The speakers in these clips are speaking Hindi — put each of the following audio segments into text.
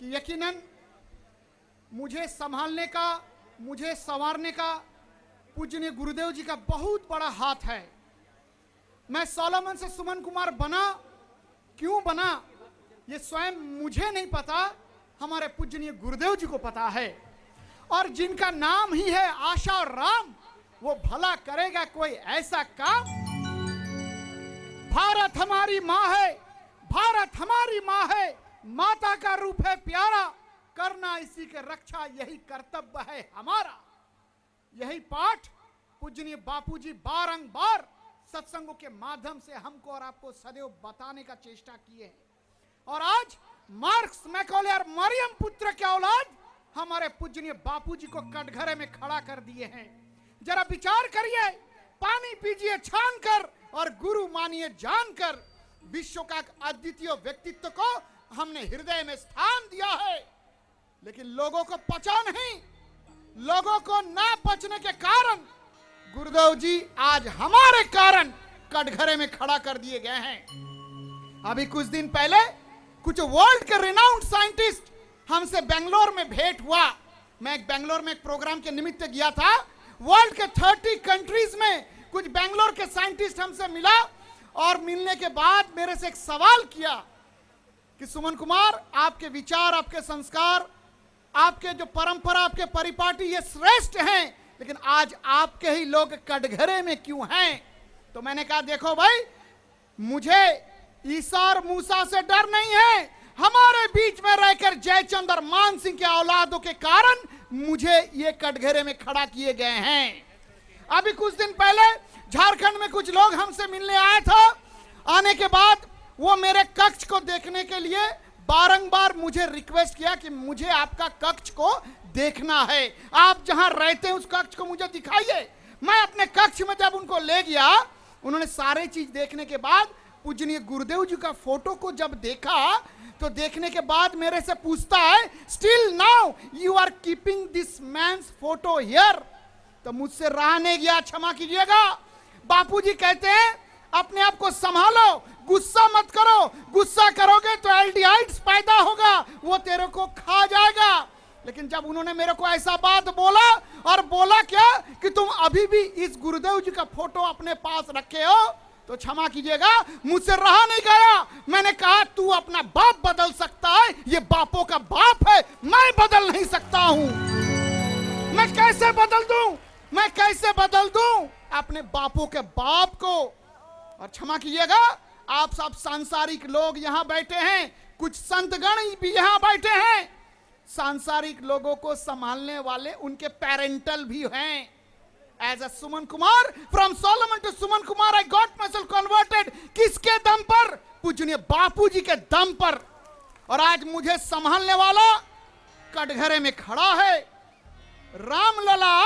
कि यकीनन मुझे संभालने का मुझे संवारने का पूजनीय गुरुदेव जी का बहुत बड़ा हाथ है मैं सोलोमन से सुमन कुमार बना क्यों बना ये स्वयं मुझे नहीं पता हमारे पूजनीय गुरुदेव जी को पता है और जिनका नाम ही है आशा और राम वो भला करेगा कोई ऐसा काम भारत हमारी माँ है भारत हमारी माँ है माता का रूप है प्यारा करना इसी के रक्षा यही कर्तव्य है हमारा यही पाठ पूजनीय बापूजी बारंबार सत्संगों के माध्यम से हमको और आपको सदैव बताने का चेष्टा किए हैं और आज मार्क्स मैकोले और मरियम पुत्र के औलाद हमारे पूजनीय बापूजी को कटघरे में खड़ा कर दिए हैं जरा विचार करिए पानी पीजिए छान कर और गुरु मानिए जानकर विश्व का अद्वितीय व्यक्तित्व को हमने हृदय में स्थान दिया है लेकिन लोगों को पचा नहीं लोगों को ना पचने के कारण गुरुदेव जी आज हमारे कारण कटघरे में खड़ा कर दिए गए हैं अभी कुछ दिन पहले कुछ वर्ल्ड के रिनाउंड साइंटिस्ट हमसे बेंगलोर में भेंट हुआ मैं बेंगलोर में एक प्रोग्राम के निमित्त गया था वर्ल्ड के थर्टी कंट्रीज में कुछ बेंगलोर के साइंटिस्ट हमसे मिला और मिलने के बाद मेरे से एक सवाल किया कि सुमन कुमार आपके विचार आपके संस्कार आपके जो परंपरा आपके परिपाटी ये श्रेष्ठ हैं लेकिन आज आपके ही लोग कटघरे में क्यों हैं तो मैंने कहा देखो भाई मुझे ईसा और मूसा से डर नहीं है हमारे बीच में रहकर जयचंद और मान सिंह के औलादों के कारण मुझे ये कटघरे में खड़ा किए गए हैं अभी कुछ दिन पहले झारखंड में कुछ लोग हमसे मिलने आए थे आने के बाद वो मेरे कक्ष को देखने के लिए बारंबार मुझे रिक्वेस्ट किया कि मुझे आपका कक्ष को देखना है आप जहां रहते हैं उस कक्ष को मुझे दिखाइए मैं अपने कक्ष में जब उनको ले गया उन्होंने सारे चीज देखने के बाद पूजनीय गुरुदेव जी का फोटो को जब देखा तो देखने के बाद मेरे से पूछता है still now you are keeping this मैं फोटो हियर तो मुझसे रहा नहीं गया क्षमा कीजिएगा बापू जी कहते हैं अपने आप को संभालो गुस्सा मत करो गुस्सा करोगे तो एल्डिहाइड्स पैदा होगा वो तेरे को खा जाएगा लेकिन जब उन्होंने मेरे को ऐसा बात बोला और बोला क्या कि तुम अभी भी इस गुरुदेव जी का फोटो अपने पास रखे हो तो क्षमा कीजिएगा मुझसे रहा नहीं गया मैंने कहा तू अपना बाप बदल सकता है ये बापों का बाप है मैं बदल नहीं सकता हूं मैं कैसे बदल दू मैं कैसे बदल दू अपने बापों के बाप को और क्षमा कीजिएगा आप सब सांसारिक लोग यहां बैठे हैं कुछ संतगण भी यहां बैठे हैं सांसारिक लोगों को संभालने वाले उनके पेरेंटल भी हैं as a Suman Kumar from Solomon to Suman Kumar I got my converted किसके दम पर पूजनीय बापू जी के दम पर और आज मुझे संभालने वाला कटघरे में खड़ा है रामलला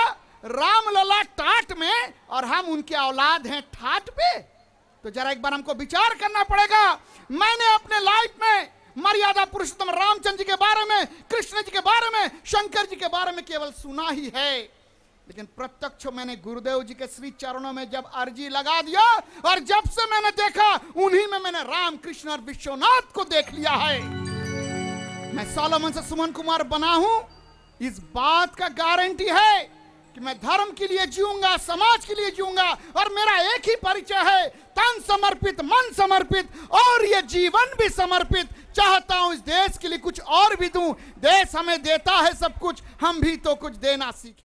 रामलला टाट में और हम उनके औलाद हैं ठाट पे तो जरा एक बार हमको विचार करना पड़ेगा मैंने अपने लाइफ में मर्यादा पुरुषोत्तम रामचंद्र जी के बारे में कृष्ण जी के बारे में शंकर जी के बारे में केवल सुना ही है लेकिन प्रत्यक्ष मैंने गुरुदेव जी के श्री चरणों में जब अर्जी लगा दिया और जब से मैंने देखा उन्हीं में मैंने राम कृष्ण और विश्वनाथ को देख लिया है मैं सोलोमन से सुमन कुमार बना हूं इस बात का गारंटी है कि मैं धर्म के लिए जीऊंगा समाज के लिए जीऊंगा और मेरा एक ही परिचय है तन समर्पित मन समर्पित और ये जीवन भी समर्पित चाहता हूं इस देश के लिए कुछ और भी दूं देश हमें देता है सब कुछ हम भी तो कुछ देना सीखें